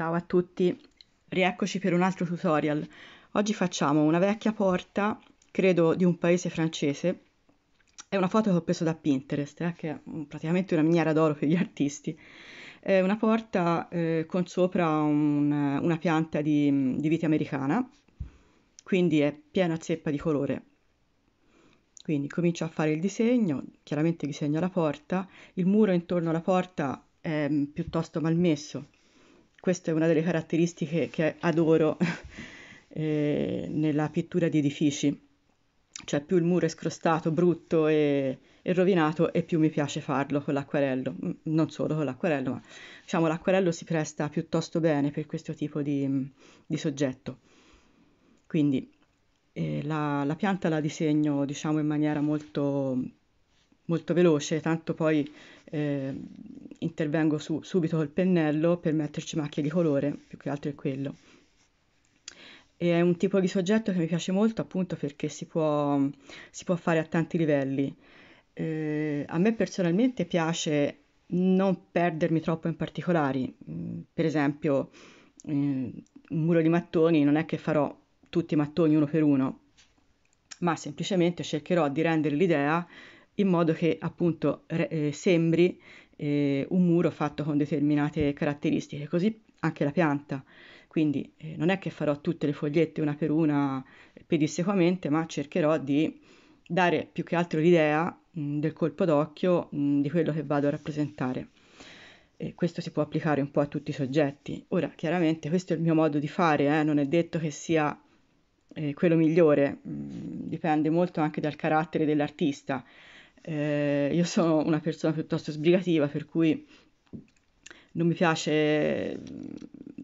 Ciao a tutti, rieccoci per un altro tutorial. Oggi facciamo una vecchia porta, credo di un paese francese, è una foto che ho preso da Pinterest, eh, che è praticamente una miniera d'oro per gli artisti. È una porta eh, con sopra un, una pianta di, di vite americana, quindi è piena zeppa di colore. Quindi comincio a fare il disegno, chiaramente disegno la porta, il muro intorno alla porta è mm, piuttosto malmesso, questa è una delle caratteristiche che adoro eh, nella pittura di edifici. Cioè più il muro è scrostato, brutto e, e rovinato e più mi piace farlo con l'acquerello. Mm, non solo con l'acquerello, ma diciamo l'acquerello si presta piuttosto bene per questo tipo di, di soggetto. Quindi eh, la, la, pianta la disegno diciamo in maniera molto, molto veloce, tanto poi eh, intervengo su, subito col pennello per metterci macchie di colore, più che altro è quello. E è un tipo di soggetto che mi piace molto appunto perché si può, si può fare a tanti livelli. Eh, a me personalmente piace non perdermi troppo in particolari, mm, per esempio eh, un muro di mattoni non è che farò tutti i mattoni uno per uno, ma semplicemente cercherò di rendere l'idea in modo che appunto re- eh, sembri eh, un muro fatto con determinate caratteristiche, così anche la pianta. Quindi eh, non è che farò tutte le fogliette una per una pedissequamente, ma cercherò di dare più che altro l'idea mh, del colpo d'occhio mh, di quello che vado a rappresentare. E questo si può applicare un po' a tutti i soggetti. Ora, chiaramente questo è il mio modo di fare, eh? non è detto che sia eh, quello migliore, mh, dipende molto anche dal carattere dell'artista. Eh, io sono una persona piuttosto sbrigativa, per cui non mi piace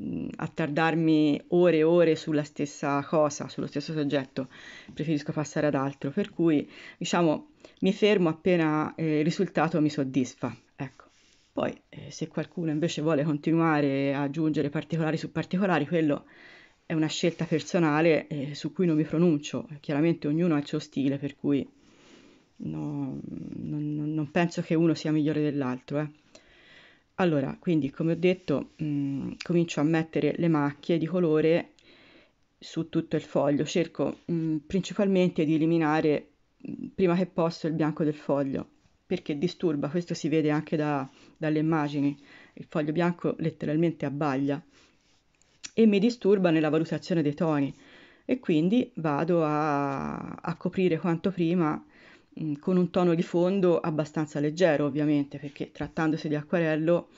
mm, attardarmi ore e ore sulla stessa cosa, sullo stesso soggetto, preferisco passare ad altro, per cui diciamo mi fermo appena eh, il risultato mi soddisfa, ecco. Poi eh, se qualcuno invece vuole continuare a aggiungere particolari su particolari, quello è una scelta personale eh, su cui non mi pronuncio, chiaramente ognuno ha il suo stile, per cui no, non, non, penso che uno sia migliore dell'altro. Eh. Allora, quindi come ho detto, mh, mm, comincio a mettere le macchie di colore su tutto il foglio, cerco mh, mm, principalmente di eliminare mm, prima che posso il bianco del foglio perché disturba, questo si vede anche da, dalle immagini, il foglio bianco letteralmente abbaglia e mi disturba nella valutazione dei toni e quindi vado a, a coprire quanto prima Mm, con un tono di fondo abbastanza leggero ovviamente perché trattandosi di acquarello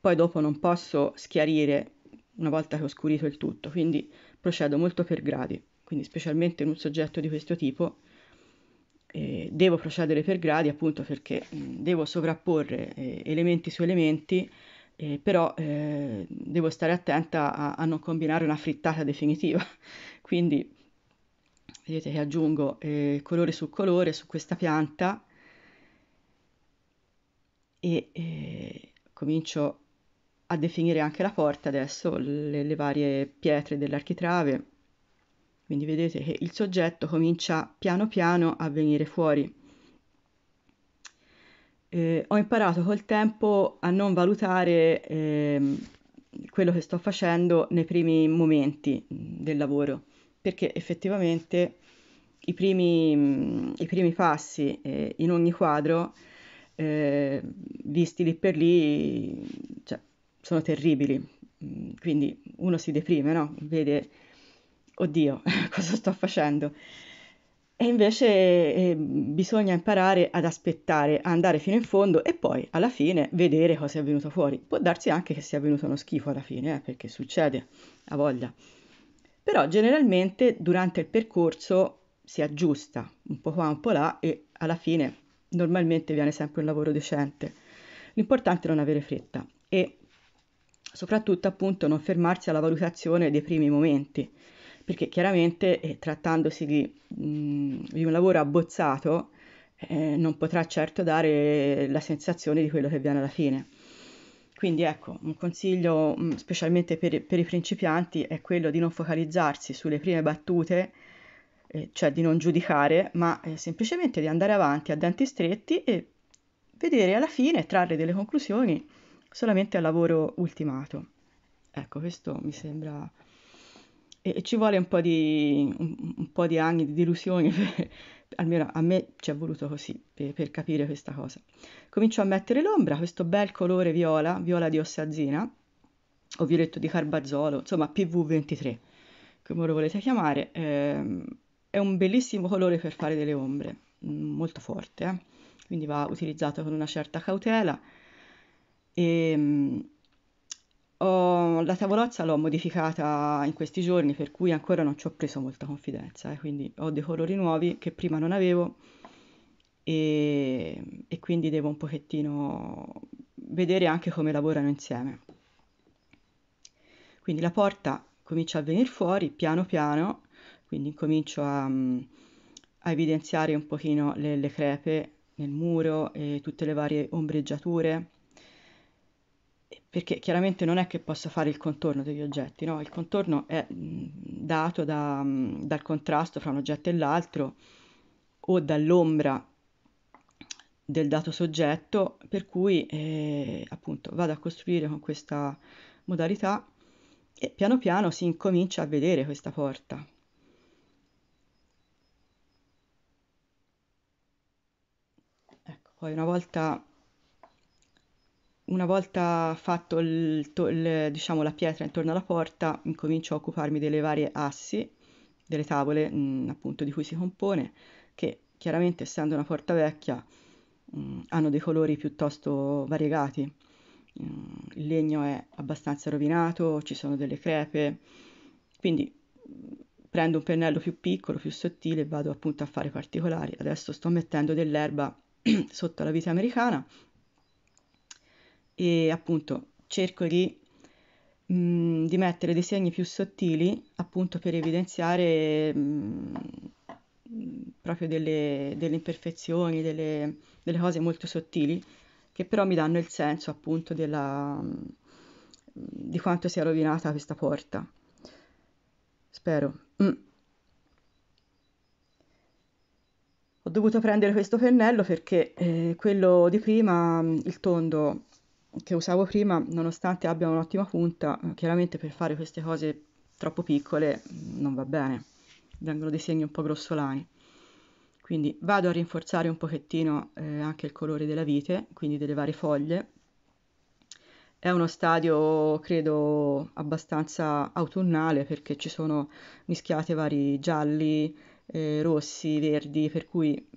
poi dopo non posso schiarire una volta che ho scurito il tutto, quindi procedo molto per gradi, quindi specialmente in un soggetto di questo tipo eh, devo procedere per gradi appunto perché mh, mm, devo sovrapporre eh, elementi su elementi, eh, però eh, devo stare attenta a, a non combinare una frittata definitiva, quindi vedete che aggiungo eh, colore su colore su questa pianta e eh, comincio a definire anche la porta adesso, le, le varie pietre dell'architrave. Quindi vedete che il soggetto comincia piano piano a venire fuori. Eh, ho imparato col tempo a non valutare eh, quello che sto facendo nei primi momenti del lavoro perché effettivamente i primi, mm, i primi passi eh, in ogni quadro, eh, visti lì per lì, cioè, sono terribili. Mm, quindi uno si deprime, no? Vede, oddio, cosa sto facendo? E invece eh, bisogna imparare ad aspettare, andare fino in fondo e poi alla fine vedere cosa è venuto fuori. Può darsi anche che sia venuto uno schifo alla fine, eh, perché succede, a voglia però generalmente durante il percorso si aggiusta un po' qua, un po' là e alla fine normalmente viene sempre un lavoro decente. L'importante è non avere fretta e soprattutto appunto non fermarsi alla valutazione dei primi momenti, perché chiaramente eh, trattandosi di, mh, mm, di, un lavoro abbozzato eh, non potrà certo dare la sensazione di quello che viene alla fine. Quindi ecco, un consiglio mm, specialmente per, per, i principianti è quello di non focalizzarsi sulle prime battute, eh, cioè di non giudicare, ma eh, semplicemente di andare avanti a denti stretti e vedere alla fine, trarre delle conclusioni solamente al lavoro ultimato. Ecco, questo mi sembra... E, e ci vuole un po' di, un, un po di anni di delusioni per, almeno a me ci è voluto così per, per, capire questa cosa. Comincio a mettere l'ombra, questo bel colore viola, viola di ossazina, o violetto di carbazzolo, insomma PV23, come lo volete chiamare, ehm, è un bellissimo colore per fare delle ombre, molto forte, eh? quindi va utilizzato con una certa cautela. E, ehm, la tavolozza l'ho modificata in questi giorni, per cui ancora non ci ho preso molta confidenza, eh, quindi ho dei colori nuovi che prima non avevo e, e quindi devo un pochettino vedere anche come lavorano insieme. Quindi la porta comincia a venire fuori piano piano, quindi comincio a, mm, a evidenziare un pochino le, le crepe nel muro e tutte le varie ombreggiature perché chiaramente non è che posso fare il contorno degli oggetti, no? il contorno è dato da, dal contrasto fra un oggetto e l'altro o dall'ombra del dato soggetto, per cui eh, appunto vado a costruire con questa modalità e piano piano si incomincia a vedere questa porta. Ecco, poi una volta una volta fatto il, il, diciamo, la pietra intorno alla porta, incomincio a occuparmi delle varie assi, delle tavole mh, mm, appunto di cui si compone, che chiaramente essendo una porta vecchia mh, mm, hanno dei colori piuttosto variegati. Mh, mm, il legno è abbastanza rovinato, ci sono delle crepe, quindi prendo un pennello più piccolo, più sottile e vado appunto a fare particolari. Adesso sto mettendo dell'erba sotto la vita americana e appunto cerco di, mh, mm, di mettere dei segni più sottili appunto per evidenziare mh, mm, proprio delle, delle imperfezioni, delle, delle, cose molto sottili che però mi danno il senso appunto della, mm, di quanto sia rovinata questa porta. Spero. Mm. Ho dovuto prendere questo pennello perché eh, quello di prima, il tondo, che usavo prima, nonostante abbia un'ottima punta, chiaramente per fare queste cose troppo piccole mm, non va bene, vengono dei segni un po' grossolani. Quindi vado a rinforzare un pochettino eh, anche il colore della vite, quindi delle varie foglie. È uno stadio, credo, abbastanza autunnale perché ci sono mischiate vari gialli, eh, rossi, verdi, per cui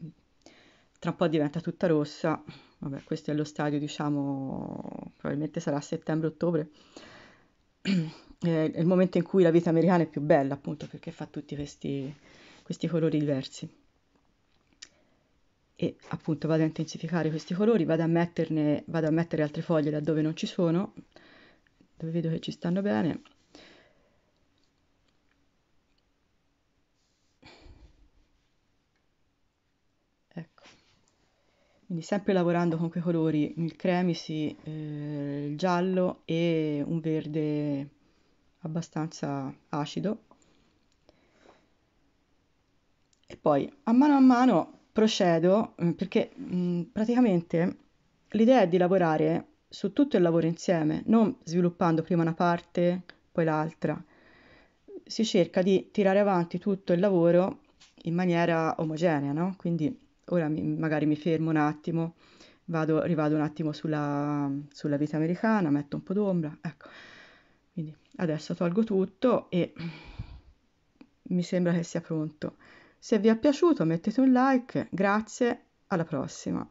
tra un po' diventa tutta rossa vabbè, questo è lo stadio, diciamo, probabilmente sarà settembre-ottobre, è il momento in cui la vita americana è più bella, appunto, perché fa tutti questi, questi colori diversi. E appunto vado a intensificare questi colori, vado a, metterne, vado a mettere altre foglie laddove non ci sono, dove vedo che ci stanno bene, Quindi sempre lavorando con quei colori, il cremisi, eh, il giallo e un verde abbastanza acido. E poi a mano a mano procedo eh, perché mh, mm, praticamente l'idea è di lavorare su tutto il lavoro insieme, non sviluppando prima una parte, poi l'altra. Si cerca di tirare avanti tutto il lavoro in maniera omogenea, no? Quindi ora mi, magari mi fermo un attimo, vado, rivado un attimo sulla, sulla vita americana, metto un po' d'ombra, ecco. Quindi adesso tolgo tutto e mi sembra che sia pronto. Se vi è piaciuto mettete un like, grazie, alla prossima.